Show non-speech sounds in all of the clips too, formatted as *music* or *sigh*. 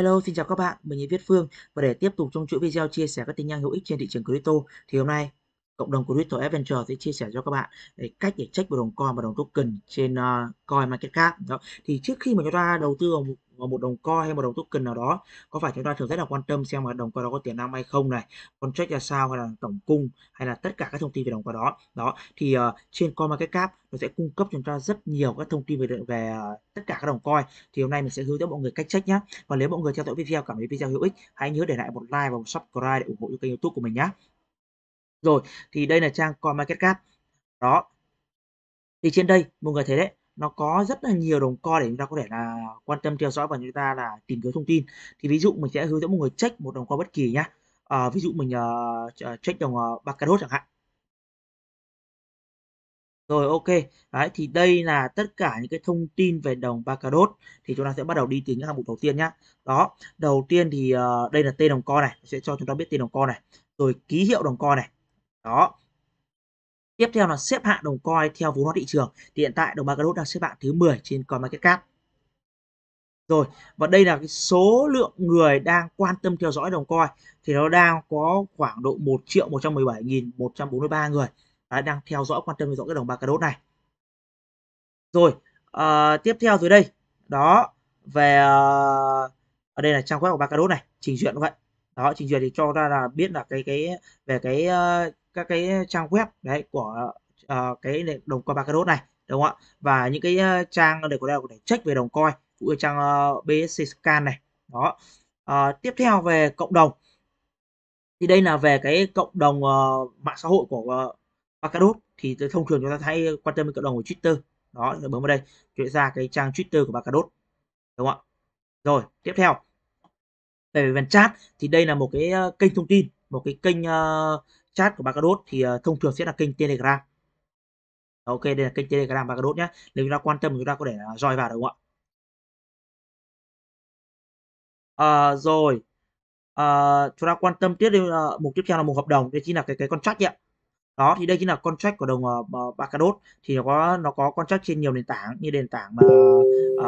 Hello, xin chào các bạn, mình là Viết Phương và để tiếp tục trong chuỗi video chia sẻ các tin nhanh hữu ích trên thị trường crypto thì hôm nay cộng đồng của Crypto Adventure sẽ chia sẻ cho các bạn để cách để check vào đồng coin và đồng token trên uh, coin market cap đó. thì trước khi mà chúng ta đầu tư vào một, vào một đồng coin hay một đồng token nào đó có phải chúng ta thường rất là quan tâm xem là đồng coin đó có tiềm năng hay không này contract là sao hay là tổng cung hay là tất cả các thông tin về đồng coin đó đó thì uh, trên coin market cap nó sẽ cung cấp cho chúng ta rất nhiều các thông tin về về uh, tất cả các đồng coin thì hôm nay mình sẽ hướng dẫn mọi người cách check nhé và nếu mọi người theo dõi video cảm thấy video hữu ích hãy nhớ để lại một like và một subscribe để ủng hộ cho kênh youtube của mình nhé rồi, thì đây là trang CoinMarketCap. Đó. Thì trên đây, mọi người thấy đấy, nó có rất là nhiều đồng coin để chúng ta có thể là quan tâm theo dõi và chúng ta là tìm kiếm thông tin. Thì ví dụ mình sẽ hướng dẫn mọi người check một đồng coin bất kỳ nhá. À, ví dụ mình uh, check đồng uh, Baccarat chẳng hạn. Rồi ok, đấy thì đây là tất cả những cái thông tin về đồng Baccarat thì chúng ta sẽ bắt đầu đi tìm những hạng mục đầu tiên nhá. Đó, đầu tiên thì uh, đây là tên đồng coin này, sẽ cho chúng ta biết tên đồng coin này, rồi ký hiệu đồng coin này, đó. Tiếp theo là xếp hạng đồng coi theo vốn hóa thị trường. Thì hiện tại đồng Magalot đang xếp hạng thứ 10 trên CoinMarketCap. Rồi, và đây là cái số lượng người đang quan tâm theo dõi đồng coi thì nó đang có khoảng độ 1 triệu 117.143 người đấy, đang theo dõi quan tâm theo dõi cái đồng bạc đốt này. Rồi, à, tiếp theo dưới đây, đó về ờ, ở đây là trang web của bạc đốt này, trình duyệt vậy. Đó, trình duyệt thì cho ra là biết là cái cái về cái uh, các cái ờ, trang web đấy của uh, cái đồng coin Bacardot này đúng không ạ và những cái ờ, trang để có thể có check về đồng coin cũng như trang uh, BSC scan này đó uh, tiếp theo về cộng đồng thì đây là về cái cộng đồng uh, mạng xã hội của uh, Bacardot thì thông thường chúng ta hãy quan tâm đến cộng đồng của Twitter đó bấm vào đây chúng ra cái trang Twitter của Bacardot đúng không ạ rồi tiếp theo về phần chat thì đây là một cái kênh thông tin một cái kênh uh, chat của Bacardot thì uh, thông thường sẽ là kênh Telegram ok đây là kênh Telegram Bacardot nhé nếu chúng ta quan tâm chúng ta có thể uh, join vào được không ạ uh, rồi uh, chúng ta quan tâm tiếp đến uh, mục tiếp theo là mục hợp đồng đây chính là cái cái contract ạ đó thì đây chính là contract của đồng uh, Bacardot thì nó có nó có contract trên nhiều nền tảng như nền tảng uh,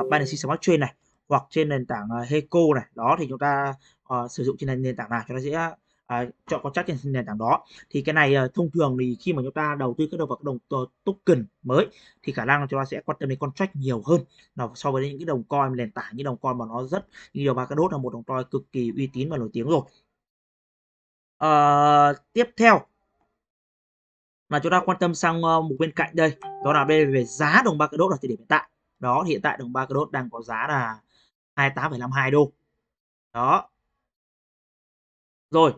uh, Binance Smart Chain này hoặc trên nền tảng uh, Heco này đó thì chúng ta uh, sử dụng trên nền tảng nào chúng ta sẽ À, chọn contract trên nền tảng đó thì cái này à, thông thường thì khi mà chúng ta đầu tư các đồng vào ờ, đồng token mới thì khả năng là chúng ta sẽ quan tâm đến contract nhiều hơn nó so với những cái đồng coin nền tảng những đồng coin mà nó rất nhiều ba đốt là một đồng coin cực kỳ uy tín và nổi tiếng rồi à, tiếp theo mà chúng ta quan tâm sang uh, một bên cạnh đây đó là bên về giá đồng ba đốt ở thời điểm hiện tại đó hiện tại đồng ba đốt đang có giá là 28,52 đô đó rồi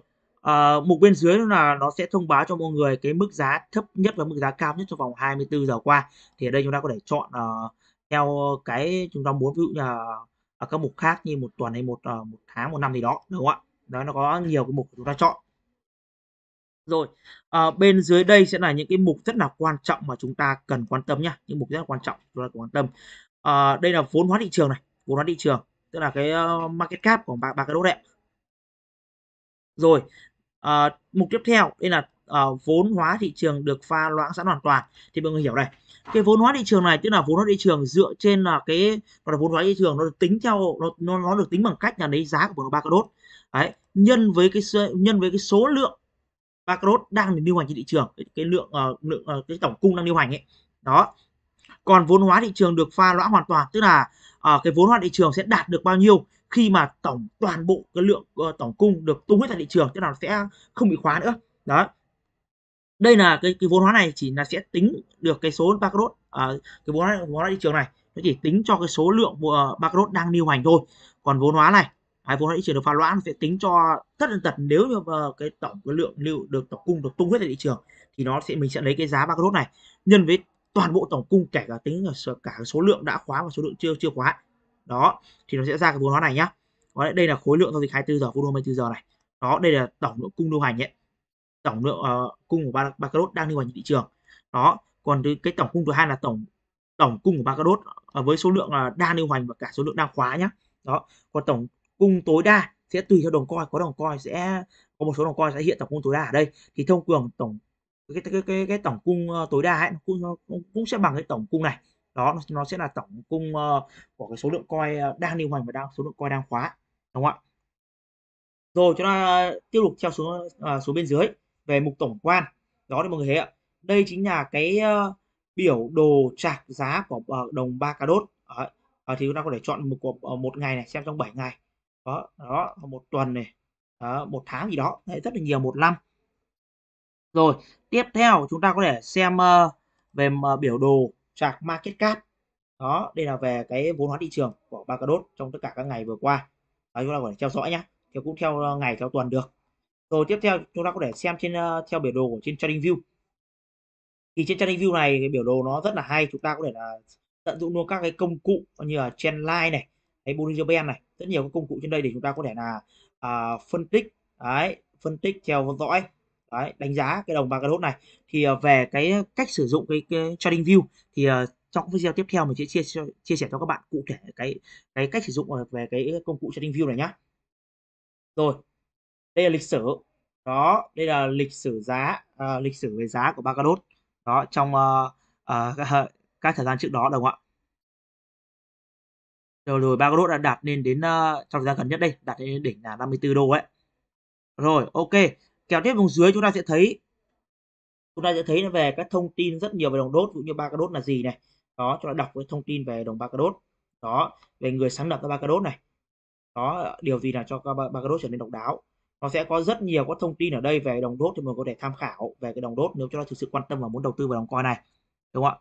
à, mục bên dưới là nó sẽ thông báo cho mọi người cái mức giá thấp nhất và mức giá cao nhất trong vòng 24 giờ qua thì ở đây chúng ta có thể chọn uh, theo cái chúng ta muốn ví dụ như ở à, các mục khác như một tuần hay một uh, một tháng một năm gì đó đúng không ạ đó nó có nhiều cái mục chúng ta chọn rồi à, bên dưới đây sẽ là những cái mục rất là quan trọng mà chúng ta cần quan tâm nhá những mục rất là quan trọng chúng ta cần quan tâm à, đây là vốn hóa thị trường này vốn hóa thị trường tức là cái uh, market cap của ba ba cái đốt đấy rồi à, mục tiếp theo đây là à, vốn hóa thị trường được pha loãng sẵn hoàn toàn thì mọi người hiểu này cái vốn hóa thị trường này tức là vốn hóa thị trường dựa trên là cái gọi là vốn hóa thị trường nó được tính theo nó nó, được tính bằng cách là lấy giá của ba cái đốt đấy nhân với cái nhân với cái số lượng ba cái đốt đang được lưu hành trên thị trường cái, cái lượng uh, lượng uh, cái tổng cung đang lưu hành ấy đó còn vốn hóa thị trường được pha loãng hoàn toàn tức là uh, cái vốn hóa thị trường sẽ đạt được bao nhiêu khi mà tổng toàn bộ cái lượng uh, tổng cung được tung hết ra thị trường thế nào sẽ không bị khóa nữa đó đây là cái, cái vốn hóa này chỉ là sẽ tính được cái số backrot à, cái vốn hóa, vốn hóa thị trường này nó chỉ tính cho cái số lượng uh, ờ, backrot đang lưu hành thôi còn vốn hóa này hay à, vốn hóa thị trường được pha loãng sẽ tính cho tất tần tật nếu như uh, cái tổng cái lượng lưu được tổng cung được tung hết ra thị trường thì nó sẽ mình sẽ lấy cái giá backrot này nhân với toàn bộ tổng cung kể cả tính cả số lượng đã khóa và số lượng chưa chưa khóa đó thì nó sẽ ra cái vốn hóa này nhá đó, đây là khối lượng giao dịch 24 giờ cung đô 24 giờ này đó đây là tổng lượng cung lưu hành ấy tổng lượng uh, cung của Baccarat đang lưu hành thị trường đó còn cái tổng cung thứ hai là tổng tổng cung của Baccarat uh, ờ, với số lượng ờ, đang lưu hành và cả số lượng đang khóa nhá đó còn tổng cung tối đa sẽ tùy theo đồng coi có đồng coi sẽ có một số đồng coi sẽ hiện tổng cung tối đa ở đây thì thông thường tổng cái cái cái, cái tổng cung tối đa ấy, cũng cũng sẽ bằng cái tổng cung này đó nó sẽ là tổng cung uh, của cái số lượng coi ờ, đang lưu hành và đang số lượng coi đang khóa đúng không ạ rồi chúng ta ờ, tiếp tục theo xuống uh, xuống bên dưới về mục tổng quan đó thì mọi người thấy ạ đây chính là cái uh, biểu đồ chart giá của uh, đồng ba cà đốt uh, uh, thì chúng ta có thể chọn một uh, một ngày này xem trong 7 ngày đó đó một tuần này uh, một tháng gì đó rất là nhiều một năm rồi tiếp theo chúng ta có thể xem uh, về uh, biểu đồ chart market cap đó đây là về cái vốn hóa thị trường của Bacardot trong tất cả các ngày vừa qua đấy chúng ta có thể theo dõi nhé theo cũng theo ờ, ngày theo tuần được rồi tiếp theo chúng ta có thể xem trên ờ, theo biểu đồ của trên trading view thì trên trading view này cái biểu đồ nó rất là hay chúng ta có thể là tận dụng luôn các cái công cụ như là trend line này hay Bollinger Band này rất nhiều các công cụ trên đây để chúng ta có thể là à, phân tích đấy phân tích theo dõi Đấy, đánh giá cái đồng Polkadot này thì ờ, về cái cách sử dụng cái, cái trading view thì ờ, trong video tiếp theo mình sẽ chia, chia sẻ cho các bạn cụ thể cái cái cách sử dụng ờ, về cái công cụ trading view này nhá rồi đây là lịch sử đó đây là lịch sử giá uh, lịch sử về giá của Polkadot đó trong uh, *laughs* uh, các thời gian trước đó đồng ạ rồi rồi Polkadot đã đạt lên đến uh, trong thời gian gần nhất đây đạt lên đỉnh là 54 đô ấy rồi ok kéo tiếp xuống dưới chúng ta sẽ thấy chúng ta sẽ thấy về các thông tin rất nhiều về đồng đốt, ví dụ như ba đốt là gì này. Đó, chúng ta đọc cái thông tin về đồng ba đốt. Đó, về người sáng lập ba đốt này. Đó, điều gì là cho ba đốt trở nên độc đáo. Nó sẽ có rất nhiều các thông tin ở đây về đồng đốt thì mình có thể tham khảo về cái đồng đốt nếu chúng ta thực sự quan tâm và muốn đầu tư vào đồng coin này. Đúng không ạ?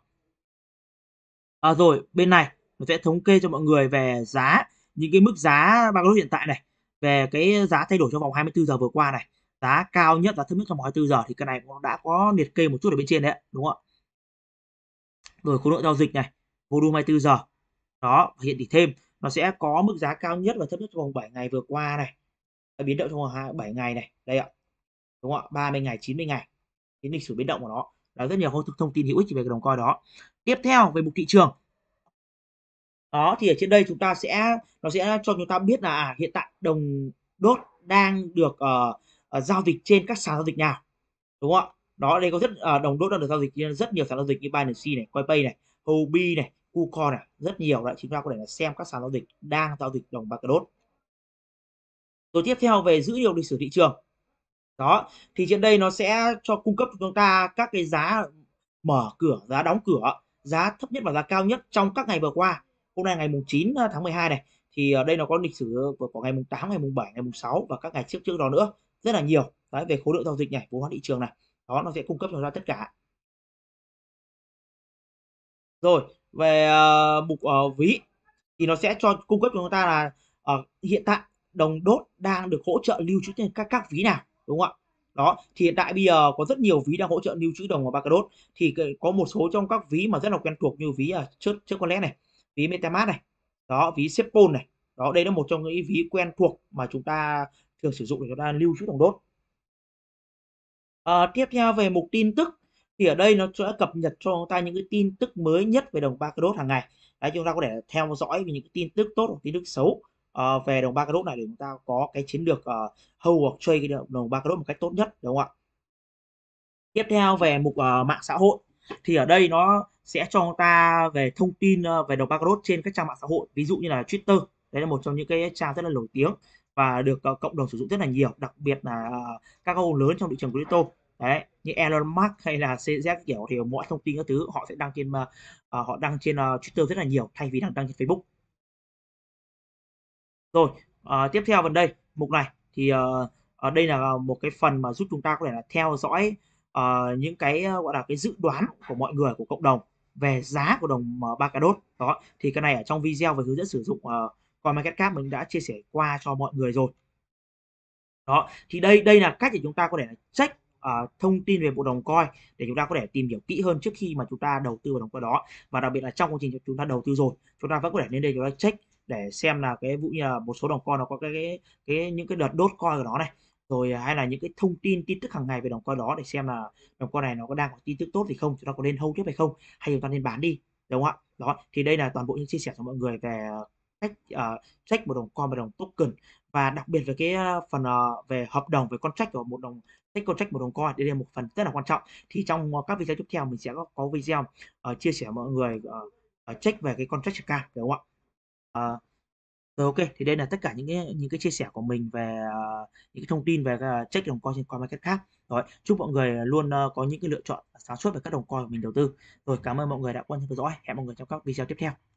À, rồi, bên này mình sẽ thống kê cho mọi người về giá những cái mức giá ba đốt hiện tại này, về cái giá thay đổi trong vòng 24 giờ vừa qua này giá cao nhất và thấp nhất trong vòng 24 giờ thì cái này cũng đã có liệt kê một chút ở bên trên đấy đúng không ạ rồi khối lượng giao dịch này volume 24 giờ đó hiện thì thêm nó sẽ có mức giá cao nhất và thấp nhất trong vòng 7 ngày vừa qua này đã biến động trong vòng 7 ngày này đây ạ đúng không ạ 30 ngày 90 ngày cái lịch sử biến động của nó là rất nhiều thông tin hữu ích về cái đồng coi đó tiếp theo về mục thị trường đó thì ở trên đây chúng ta sẽ nó sẽ cho chúng ta biết là à, hiện tại đồng đốt đang được uh, Ờ, giao dịch trên các sàn giao dịch nào đúng không ạ đó đây có rất uh, đồng đô đang được giao dịch rất nhiều sàn giao dịch như Binance này, Coinbase này, Huobi này, KuCoin này, rất nhiều đấy chúng ta có thể là xem các sàn giao dịch đang giao dịch đồng bạc đốt. Rồi tiếp theo về dữ liệu lịch sử thị trường. Đó, thì trên đây nó sẽ cho cung cấp cho chúng ta các cái giá mở cửa, giá đóng cửa, giá thấp nhất và giá cao nhất trong các ngày vừa qua. Hôm nay ngày mùng 9 ờ, tháng 12 này thì ở đây nó có lịch sử của ngày mùng 8, ngày mùng 7, ngày mùng 6 và các ngày trước trước đó nữa rất là nhiều đấy về khối lượng giao dịch này vốn hóa thị trường này đó nó sẽ cung cấp cho ra tất cả rồi về uh, mục uh, ví thì nó sẽ cho cung cấp cho chúng ta là uh, hiện tại đồng đốt đang được hỗ trợ lưu trữ trên các các ví nào đúng không ạ đó thì hiện tại bây giờ có rất nhiều ví đang hỗ trợ lưu trữ đồng ở bacardot thì có một số trong các ví mà rất là quen thuộc như ví ở trước trước con led này ví metamask này đó ví sepol này đó đây là một trong những ví quen thuộc mà chúng ta thường sử dụng để chúng ta lưu trữ đồng đốt à, tiếp theo về mục tin tức thì ở đây nó sẽ cập nhật cho chúng ta những cái tin tức mới nhất về đồng bacardot hàng ngày đấy chúng ta có thể theo dõi về những cái tin tức tốt hoặc tin tức xấu uh, về đồng bacardot này để chúng ta có cái chiến lược uh, ờ, hold hoặc chơi cái đồng bacardot một cách tốt nhất đúng không ạ tiếp theo về mục uh, mạng xã hội thì ở đây nó sẽ cho chúng ta về thông tin uh, về đồng bacardot trên các trang mạng xã hội ví dụ như là twitter đấy là một trong những cái trang rất là nổi tiếng và được uh, cộng đồng sử dụng rất là nhiều đặc biệt là uh, các ông lớn trong thị trường crypto đấy như Elon Musk hay là CZ kiểu thì mọi thông tin các thứ họ sẽ đăng trên uh, họ đăng trên uh, Twitter rất là nhiều thay vì đăng đăng trên Facebook rồi uh, tiếp theo phần đây mục này thì uh, ở đây là một cái phần mà giúp chúng ta có thể là theo dõi uh, những cái gọi là cái dự đoán của mọi người của cộng đồng về giá của đồng uh, ba cà đốt đó thì cái này ở trong video về hướng dẫn sử dụng uh, market cap mình đã chia sẻ qua cho mọi người rồi. Đó, thì đây đây là cách để chúng ta có thể check uh, thông tin về bộ đồng coin để chúng ta có thể tìm hiểu kỹ hơn trước khi mà chúng ta đầu tư vào đồng coin đó. Và đặc biệt là trong quá trình chúng ta đầu tư rồi, chúng ta vẫn có thể lên đây chúng ta check để xem là cái vụ như là một số đồng coin nó có cái cái, cái những cái đợt đốt coin của nó này rồi à, hay là những cái thông tin tin tức hàng ngày về đồng coin đó để xem là đồng coin này nó có đang có tin tức tốt thì không chúng ta có nên hold tiếp hay không hay chúng ta nên bán đi đúng không ạ đó thì đây là toàn bộ những chia sẻ cho mọi người về à, cách uh, ờ, check một đồng coin một đồng token và đặc biệt về cái ờ, phần uh, về hợp đồng về contract của một đồng check contract một đồng coin đây là một phần rất là quan trọng thì trong các video tiếp theo mình sẽ có, có video uh, chia sẻ mọi người uh, check về cái contract account đúng không ạ uh, rồi ok thì đây là tất cả những cái những cái chia sẻ của mình về uh, những cái thông tin về uh, check đồng coin trên coin market Cap. Rồi, chúc mọi người luôn uh, có những cái lựa chọn sáng suốt về các đồng coin mình đầu tư. Rồi cảm ơn mọi người đã quan tâm theo dõi. Hẹn mọi người trong các video tiếp theo.